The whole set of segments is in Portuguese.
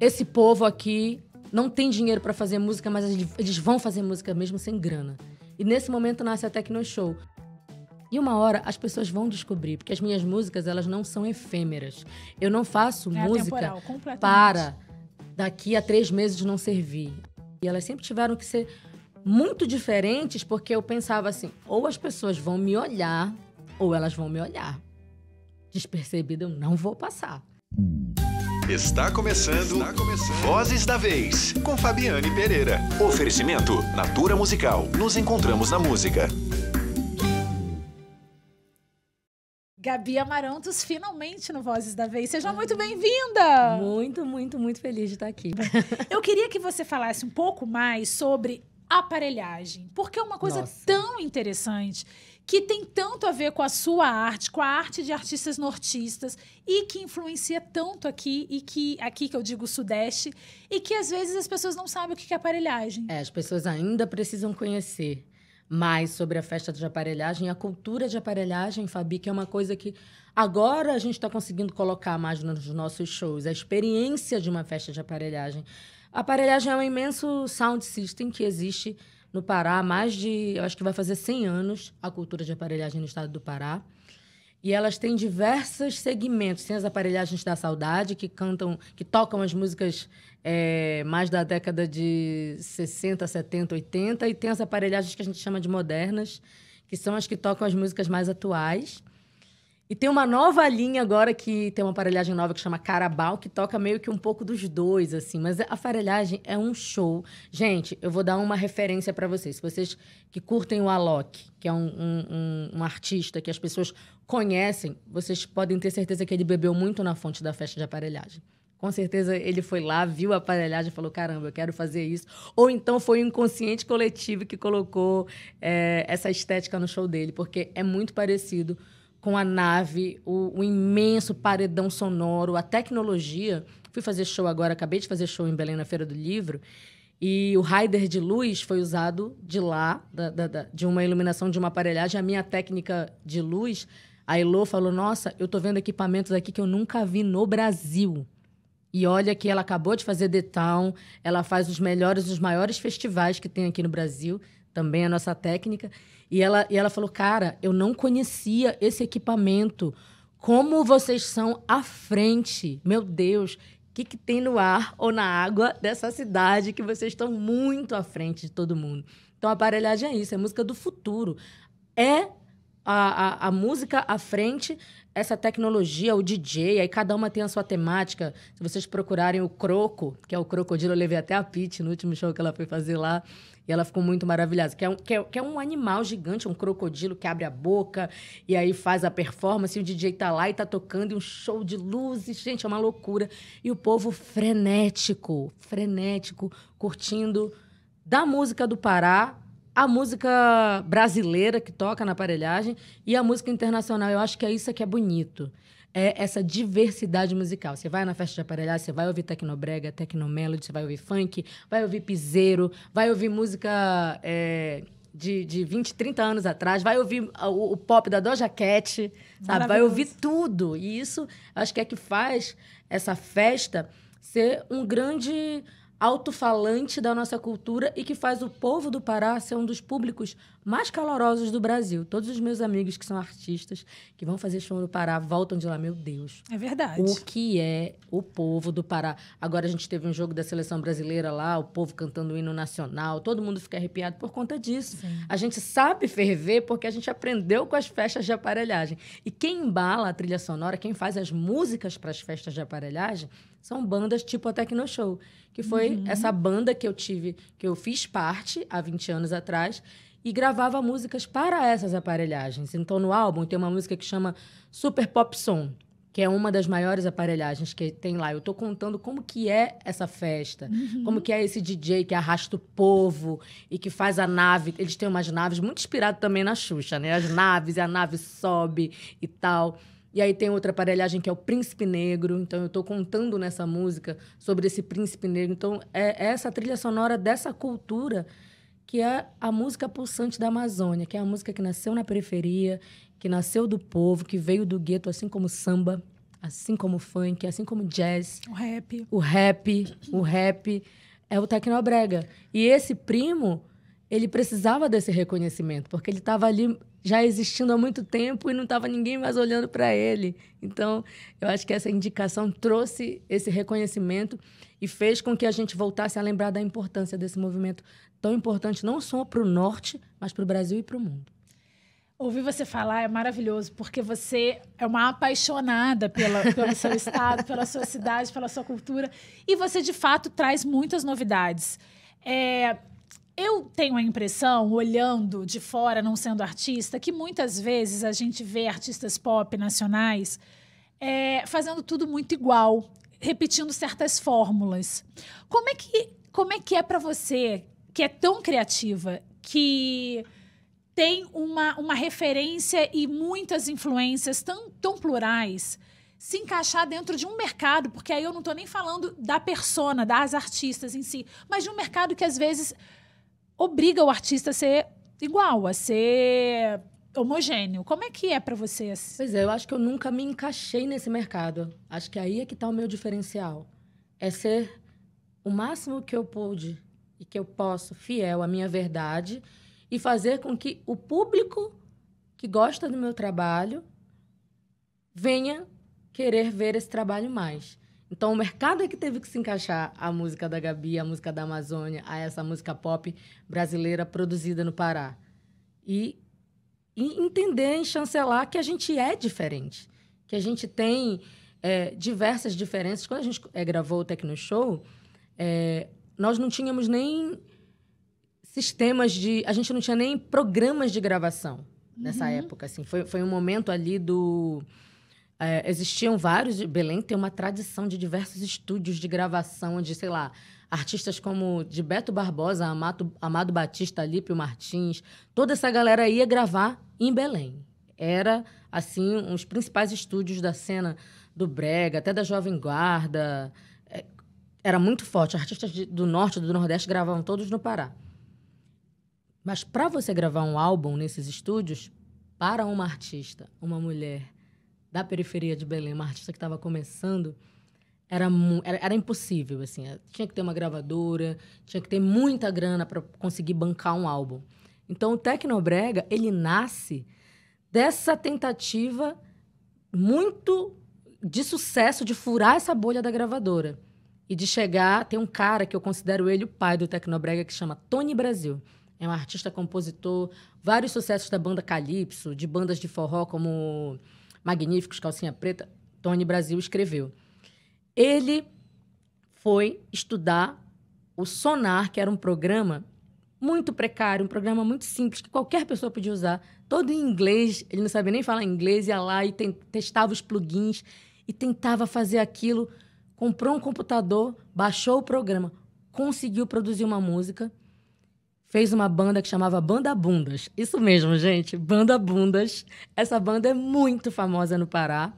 esse povo aqui não tem dinheiro para fazer música, mas eles vão fazer música mesmo sem grana. E nesse momento nasce a Tecno Show. E uma hora as pessoas vão descobrir, porque as minhas músicas elas não são efêmeras. Eu não faço é música para daqui a três meses não servir. E elas sempre tiveram que ser muito diferentes, porque eu pensava assim: ou as pessoas vão me olhar, ou elas vão me olhar. Despercebida eu não vou passar. Está começando, Está começando, Vozes da Vez, com Fabiane Pereira. Oferecimento Natura Musical. Nos encontramos na música. Gabi Amarantos, finalmente no Vozes da Vez. Seja muito bem-vinda! Muito, muito, muito feliz de estar aqui. Eu queria que você falasse um pouco mais sobre aparelhagem, porque é uma coisa Nossa. tão interessante que tem tanto a ver com a sua arte, com a arte de artistas nortistas e que influencia tanto aqui e que aqui que eu digo sudeste e que às vezes as pessoas não sabem o que é aparelhagem. É, as pessoas ainda precisam conhecer mais sobre a festa de aparelhagem, a cultura de aparelhagem, Fabi, que é uma coisa que agora a gente está conseguindo colocar mais nos nossos shows, a experiência de uma festa de aparelhagem. A aparelhagem é um imenso sound system que existe no Pará há mais de, eu acho que vai fazer 100 anos a cultura de aparelhagem no estado do Pará. E elas têm diversos segmentos. Tem as aparelhagens da saudade, que cantam, que tocam as músicas é, mais da década de 60, 70, 80, e tem as aparelhagens que a gente chama de modernas, que são as que tocam as músicas mais atuais. E tem uma nova linha agora que tem uma aparelhagem nova que chama Carabal, que toca meio que um pouco dos dois, assim. Mas a aparelhagem é um show. Gente, eu vou dar uma referência para vocês. Vocês que curtem o Alok, que é um, um, um, um, artista que as pessoas conhecem, vocês podem ter certeza que ele bebeu muito na fonte da festa de aparelhagem. Com certeza ele foi lá, viu a aparelhagem e falou: caramba, eu quero fazer isso. Ou então foi o inconsciente coletivo que colocou é, essa estética no show dele, porque é muito parecido com a nave, o, o, imenso paredão sonoro, a tecnologia. Fui fazer show agora, acabei de fazer show em Belém na Feira do Livro. E o rider de luz foi usado de lá, da, da, da, de uma iluminação de uma aparelhagem. A minha técnica de luz, a Elô falou: Nossa, eu tô vendo equipamentos aqui que eu nunca vi no Brasil. E olha que ela acabou de fazer The Town, ela faz os melhores, os maiores festivais que tem aqui no Brasil, também a nossa técnica. E ela, e ela falou, cara, eu não conhecia esse equipamento. Como vocês são à frente. Meu Deus, o que, que tem no ar ou na água dessa cidade que vocês estão muito à frente de todo mundo? Então, a aparelhagem é isso, é música do futuro. É a, a, a, música à frente, essa tecnologia, o DJ, aí cada uma tem a sua temática. Se vocês procurarem o Croco, que é o Crocodilo, eu levei até a Pete no último show que ela foi fazer lá. E ela ficou muito maravilhosa. Que é, um, que, é, que é um animal gigante, um crocodilo que abre a boca e aí faz a performance. E o DJ tá lá e tá tocando e um show de luzes. Gente, é uma loucura. E o povo frenético, frenético, curtindo da música do Pará a música brasileira que toca na aparelhagem e a música internacional. Eu acho que é isso que é bonito. É essa diversidade musical. Você vai na festa de aparelhagem, você vai ouvir tecnobrega, tecnomelody, você vai ouvir funk, vai ouvir piseiro, vai ouvir música é, de, de 20, 30 anos atrás, vai ouvir o, o pop da Doja Cat, sabe? Vai ouvir tudo. E isso acho que é que faz essa festa ser um grande alto-falante da nossa cultura e que faz o povo do Pará ser um dos públicos mais calorosos do Brasil. Todos os meus amigos que são artistas, que vão fazer show no Pará, voltam de lá, meu Deus. É verdade. O que é o povo do Pará? Agora a gente teve um jogo da seleção brasileira lá, o povo cantando o hino nacional, todo mundo fica arrepiado por conta disso. Sim. A gente sabe ferver porque a gente aprendeu com as festas de aparelhagem. E quem embala a trilha sonora, quem faz as músicas para as festas de aparelhagem, são bandas tipo a Tecno Show, que foi uhum. essa banda que eu tive, que eu fiz parte há 20 anos atrás e gravava músicas para essas aparelhagens. Então no álbum tem uma música que chama Super Pop Song, que é uma das maiores aparelhagens que tem lá. Eu estou contando como que é essa festa, uhum. como que é esse DJ que arrasta o povo e que faz a nave. Eles têm umas naves muito inspirado também na Xuxa, né? As naves, e a nave sobe e tal. E aí tem outra aparelhagem que é o Príncipe Negro. Então eu estou contando nessa música sobre esse Príncipe Negro. Então é essa trilha sonora dessa cultura que é a música pulsante da Amazônia, que é a música que nasceu na periferia, que nasceu do povo, que veio do gueto, assim como samba, assim como funk, assim como jazz. O rap. O rap, o rap é o tecnobrega. E esse primo, ele precisava desse reconhecimento, porque ele estava ali já existindo há muito tempo e não estava ninguém mais olhando para ele. Então, eu acho que essa indicação trouxe esse reconhecimento e fez com que a gente voltasse a lembrar da importância desse movimento tão importante, não só para o Norte, mas para o Brasil e para o mundo. Ouvir você falar é maravilhoso, porque você é uma apaixonada pela, pelo seu estado, pela sua cidade, pela sua cultura, e você de fato traz muitas novidades. É, eu tenho a impressão, olhando de fora, não sendo artista, que muitas vezes a gente vê artistas pop nacionais é, fazendo tudo muito igual, repetindo certas fórmulas. Como é que, como é, que é para você, que é tão criativa, que tem uma, uma referência e muitas influências tão, tão plurais, se encaixar dentro de um mercado, porque aí eu não estou nem falando da persona, das artistas em si, mas de um mercado que às vezes obriga o artista a ser igual, a ser homogêneo. Como é que é para vocês? Pois é, eu acho que eu nunca me encaixei nesse mercado. Acho que aí é que está o meu diferencial. É ser o máximo que eu pude e que eu posso, fiel à minha verdade, e fazer com que o público que gosta do meu trabalho venha querer ver esse trabalho mais. Então, o mercado é que teve que se encaixar a música da Gabi, a música da Amazônia, a essa música pop brasileira produzida no Pará. E, e entender e chancelar que a gente é diferente, que a gente tem é, diversas diferenças. Quando a gente é, gravou o Tecno Show, é, nós não tínhamos nem sistemas de... A gente não tinha nem programas de gravação nessa uhum. época. Assim. Foi, foi um momento ali do é, existiam vários. Belém tem uma tradição de diversos estúdios de gravação, onde sei lá, artistas como de Beto Barbosa, Amado, Amado Batista, Alípio Martins, toda essa galera ia gravar em Belém. Era, assim, um os principais estúdios da cena do Brega, até da Jovem Guarda. É, era muito forte. Artistas de, do Norte, do Nordeste gravavam todos no Pará. Mas para você gravar um álbum nesses estúdios, para uma artista, uma mulher da periferia de Belém, uma artista que estava começando, era, era, era, impossível, assim. Eh, tinha que ter uma gravadora, tinha que ter muita grana para conseguir bancar um álbum. Então, o Tecnobrega, ele nasce dessa tentativa muito de sucesso de furar essa bolha da gravadora. E de chegar... Tem um cara que eu considero ele o pai do Tecnobrega, que chama Tony Brasil. É um artista, compositor, vários sucessos da banda Calypso, de bandas de forró como magníficos, Calcinha Preta, Tony Brasil escreveu. Ele foi estudar o Sonar, que era um programa muito precário, um programa muito simples, que qualquer pessoa podia usar, todo em inglês, ele não sabia nem falar inglês, ia lá e testava os plugins e tentava fazer aquilo. Comprou um computador, baixou o programa, conseguiu produzir uma música fez uma banda que chamava Banda Bundas. Isso mesmo, gente, Banda Bundas. Essa banda é muito famosa no Pará.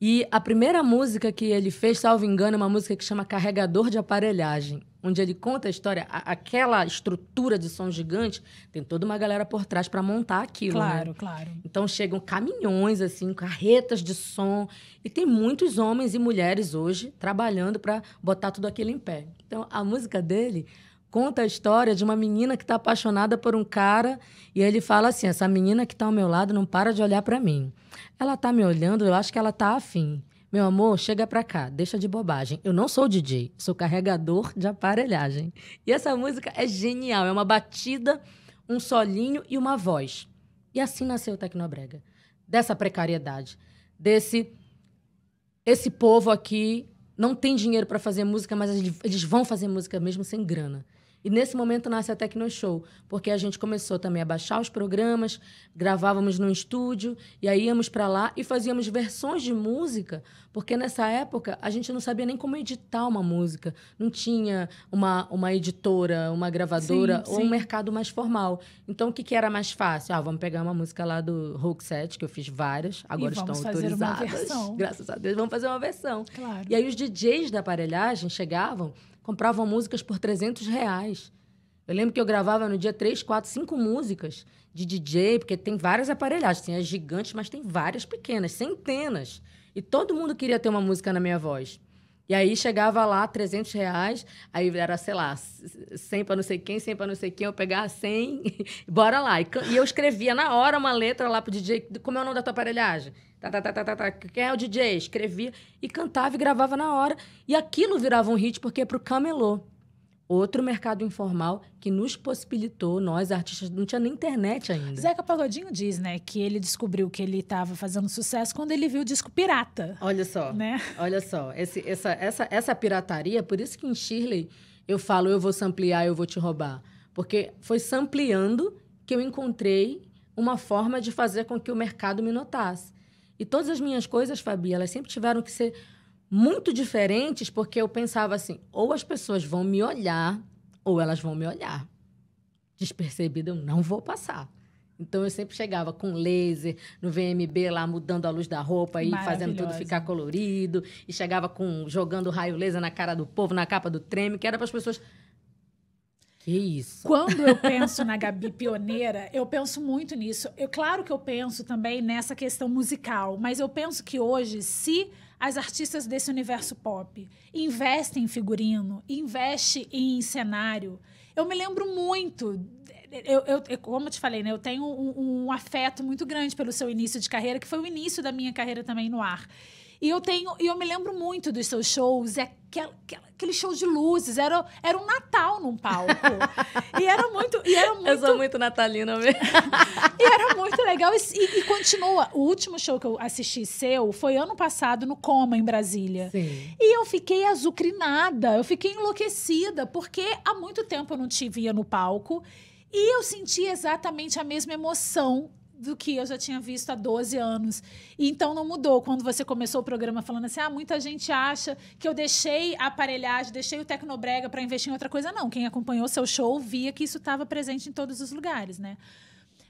E a primeira música que ele fez, salvo engano, é uma música que chama Carregador de Aparelhagem, onde ele conta a história, a, aquela estrutura de som gigante, tem toda uma galera por trás para montar aquilo. Né? Claro, né? claro. Então chegam caminhões, assim, carretas de som, e tem muitos homens e mulheres hoje trabalhando para botar tudo aquilo em pé. Então a música dele conta a história de uma menina que está apaixonada por um cara e ele fala assim: essa menina que está ao meu lado não para de olhar para mim. Ela está me olhando, eu acho que ela está afim. Meu amor, chega pra cá, deixa de bobagem. Eu não sou DJ, sou carregador de aparelhagem. E essa música é genial, é uma batida, um solinho e uma voz. E assim nasceu o Tecnobrega. Dessa precariedade, desse esse povo aqui não tem dinheiro para fazer música, mas eles vão fazer música mesmo sem grana. E nesse momento nasce a Tecno Show, porque a gente começou também a baixar os programas, gravávamos num estúdio, e aí íamos para lá e fazíamos versões de música, porque nessa época a gente não sabia nem como editar uma música. Não tinha uma, uma editora, uma gravadora sim, ou um mercado mais formal. Então o que, que era mais fácil? Ah, vamos pegar uma música lá do Hulk set que eu fiz várias, agora e vamos estão fazer autorizadas. Uma versão. Graças a Deus, vamos fazer uma versão. Claro. E aí os DJs da aparelhagem chegavam compravam músicas por 300 reais. Eu lembro que eu gravava no dia três, quatro, cinco músicas de DJ, porque tem várias aparelhagens. Tem as gigantes, mas tem várias pequenas, centenas. E todo mundo queria ter uma música na minha voz. E aí chegava lá 300 reais, aí era, sei lá, 100 para não sei quem, 100 para não sei quem, eu pegava 100, bora lá. E, e, eu escrevia na hora uma letra lá pro DJ, como é o nome da tua aparelhagem? Tá, tá, tá, tá, tá, tá. Quem é o DJ? Escrevia e cantava e gravava na hora. E aquilo virava um hit porque é pro camelô outro mercado informal que nos possibilitou, nós artistas, não tinha nem internet ainda. Zeca Pagodinho diz, né, que ele descobriu que ele estava fazendo sucesso quando ele viu o disco pirata. Olha só, né? Olha só, esse, essa, essa, essa pirataria, por isso que em Shirley eu falo, eu vou samplear, eu vou te roubar. Porque foi sampleando que eu encontrei uma forma de fazer com que o mercado me notasse. E todas as minhas coisas, Fabi, elas sempre tiveram que ser muito diferentes, porque eu pensava assim: ou as pessoas vão me olhar, ou elas vão me olhar. Despercebida, eu não vou passar. Então eu sempre chegava com laser no VMB lá mudando a luz da roupa e fazendo tudo ficar colorido e chegava com jogando raio laser na cara do povo, na capa do treme, que era para as pessoas que isso. Quando eu penso na Gabi pioneira, eu penso muito nisso. Eu claro que eu penso também nessa questão musical, mas eu penso que hoje se as artistas desse universo pop. investem em figurino, investe em cenário. Eu me lembro muito. Eu, eu como eu te falei, né, eu tenho um, um afeto muito grande pelo seu início de carreira, que foi o início da minha carreira também no ar. E eu tenho, e eu me lembro muito dos seus shows, é aquele show de luzes, era, era um Natal num palco. e era muito, e era muito. Eu sou muito natalina mesmo. e era muito legal. E, e, continua. O último show que eu assisti seu foi ano passado no Coma, em Brasília. Sim. E eu fiquei azucrinada, eu fiquei enlouquecida, porque há muito tempo eu não te via no palco. E eu senti exatamente a mesma emoção do que eu já tinha visto há 12 anos. E então não mudou. Quando você começou o programa falando assim, ah, muita gente acha que eu deixei a aparelhagem, deixei o Tecnobrega para investir em outra coisa. Não, quem acompanhou seu show via que isso estava presente em todos os lugares, né?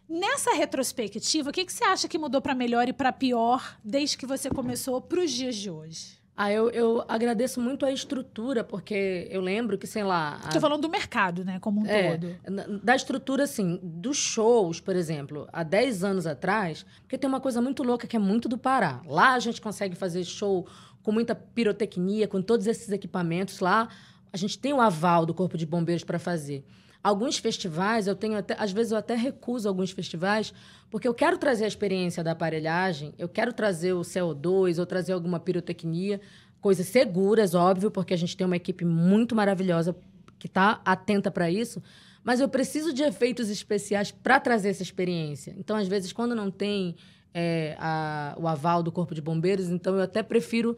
Nessa retrospectiva, o que, que você acha que mudou para melhor e para pior desde que você começou para os dias de hoje? Ah, eu, eu agradeço muito a estrutura, porque eu lembro que, sei lá. Estou a... falando do mercado, né? Como um é, todo. Da estrutura, assim, dos shows, por exemplo, há 10 anos atrás, porque tem uma coisa muito louca que é muito do Pará. Lá a gente consegue fazer show com muita pirotecnia, com todos esses equipamentos lá. A gente tem o aval do Corpo de Bombeiros para fazer. Alguns festivais, eu tenho até, às vezes eu até recuso alguns festivais, porque eu quero trazer a experiência da aparelhagem, eu quero trazer o CO2 ou trazer alguma pirotecnia, coisas seguras, óbvio, porque a gente tem uma equipe muito maravilhosa que está atenta para isso, mas eu preciso de efeitos especiais para trazer essa experiência. Então, às vezes, quando não tem é, a, o aval do Corpo de Bombeiros, então eu até prefiro,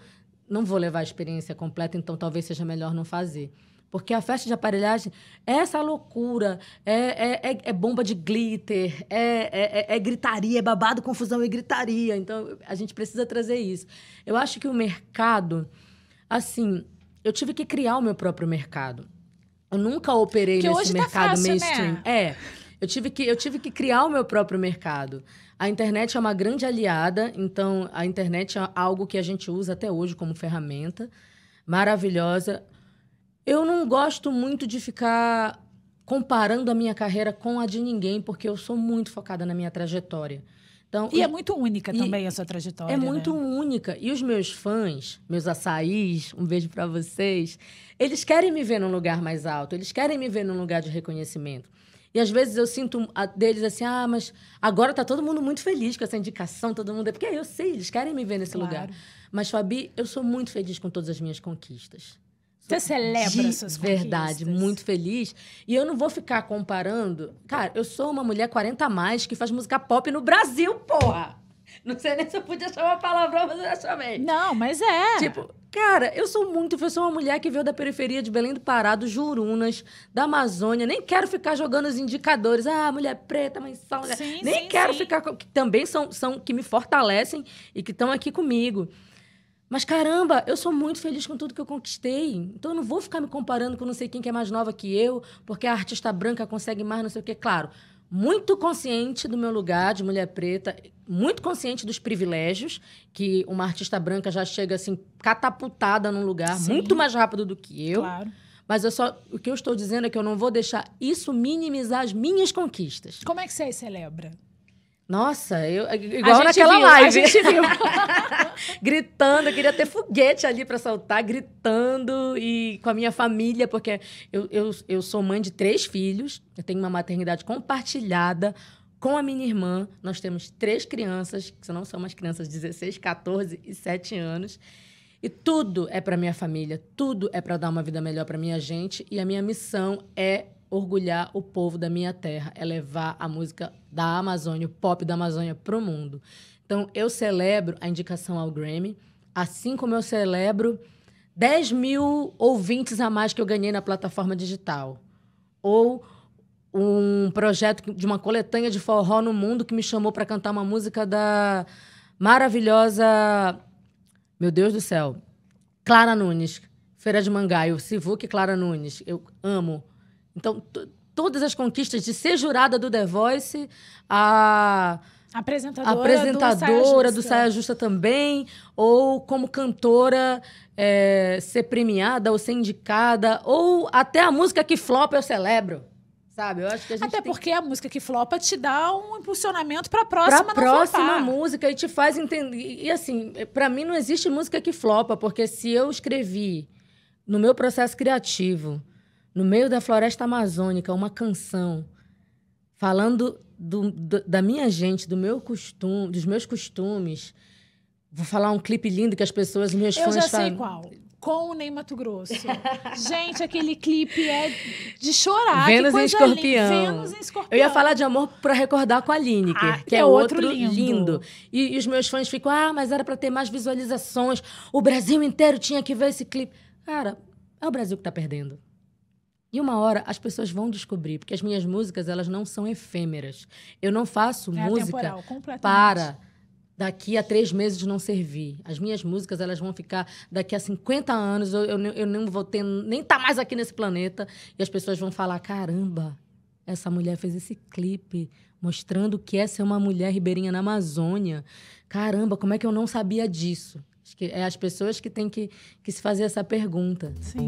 não vou levar a experiência completa, então talvez seja melhor não fazer. Porque a festa de aparelhagem é essa loucura, é, é, é, é bomba de glitter, é é, é, é, gritaria, é babado, confusão e gritaria. Então, a gente precisa trazer isso. Eu acho que o mercado, assim, eu tive que criar o meu próprio mercado. Eu nunca operei que nesse tá mercado tá fácil, né? mainstream. Né? É. Eu tive, que, eu tive que criar o meu próprio mercado. A internet é uma grande aliada, então a internet é algo que a gente usa até hoje como ferramenta maravilhosa eu não gosto muito de ficar comparando a minha carreira com a de ninguém, porque eu sou muito focada na minha trajetória. Então, e é muito única também a sua trajetória. É né? muito né? única. E os meus fãs, meus açaís, um beijo para vocês, eles querem me ver num lugar mais alto, eles querem me ver num lugar de reconhecimento. E às vezes eu sinto deles assim, ah, mas agora tá todo mundo muito feliz com essa indicação, todo mundo. É porque eu sei, eles querem me ver nesse claro. lugar. Mas, Fabi, eu sou muito feliz com todas as minhas conquistas. Você celebra de essas coisas. Verdade, muito feliz. E eu não vou ficar comparando. Cara, eu sou uma mulher 40 a mais que faz música pop no Brasil, porra! Não sei nem se eu podia chamar palavrão, mas eu já chamei. Não, mas é. Tipo, cara, eu sou muito. Eu sou uma mulher que veio da periferia de Belém do Pará, do Jurunas, da Amazônia. Nem quero ficar jogando os indicadores. Ah, mulher preta, mãe salgada Sim, nem sim, quero sim. ficar. Que também são, são que me fortalecem e que estão aqui comigo. Mas caramba, eu sou muito feliz com tudo que eu conquistei. Então eu não vou ficar me comparando com não sei quem que é mais nova que eu, porque a artista branca consegue mais, não sei o quê. Claro, muito consciente do meu lugar de mulher preta, muito consciente dos privilégios que uma artista branca já chega assim catapultada num lugar Sim. muito mais rápido do que eu. Claro. Mas eu só, o que eu estou dizendo é que eu não vou deixar isso minimizar as minhas conquistas. Como é que você celebra? Nossa, eu, é igual naquela viu, live. A gente viu. gritando, eu queria ter foguete ali para saltar, gritando e com a minha família, porque eu, eu, eu sou mãe de três filhos, eu tenho uma maternidade compartilhada com a minha irmã. Nós temos três crianças, que não são mais crianças, 16, 14 e 7 anos. E tudo é para minha família, tudo é para dar uma vida melhor para minha gente, e a minha missão é orgulhar o povo da minha terra, é levar a música da Amazônia, o pop da Amazônia, para o mundo. Então, eu celebro a indicação ao Grammy, assim como eu celebro 10 mil ouvintes a mais que eu ganhei na plataforma digital. Ou um projeto de uma coletânea de forró no mundo que me chamou para cantar uma música da maravilhosa. Meu Deus do céu! Clara Nunes, Feira de Mangaio, Sivuque Clara Nunes. Eu amo então, todas as conquistas de ser jurada do The Voice, a apresentadora, apresentadora do, Saia do, Saia Justa também, ou como cantora é, ser premiada ou ser indicada, ou até a música que flopa eu celebro. Sabe? Eu acho que a gente Até tem... porque a música que flopa te dá um impulsionamento para a próxima a próxima flopar. música e te faz entender. E assim, para mim não existe música que flopa, porque se eu escrevi no meu processo criativo, no meio da floresta amazônica, uma canção falando do, do, da minha gente, do meu costume, dos meus costumes. Vou falar um clipe lindo que as pessoas, meus Eu fãs... Eu já falam... sei qual com o Ney Mato Grosso. Gente, aquele clipe é de chorar. Vênus em Escorpião. Vênus em Escorpião. Eu ia falar de amor para recordar com a Lineker, ah, que, é, é outro, outro lindo. lindo. E, e, os meus fãs ficam, ah, mas era para ter mais visualizações. O Brasil inteiro tinha que ver esse clipe. Cara, é o Brasil que tá perdendo. E uma hora as pessoas vão descobrir, porque as minhas músicas elas não são efêmeras. Eu não faço é música para daqui a três meses não servir. As minhas músicas elas vão ficar daqui a 50 anos, eu, eu, eu não vou ter, nem estar tá mais aqui nesse planeta, e as pessoas vão falar: caramba, essa mulher fez esse clipe mostrando que essa é uma mulher ribeirinha na Amazônia. Caramba, como é que eu não sabia disso? Acho que é as pessoas que têm que, que se fazer essa pergunta. Sim.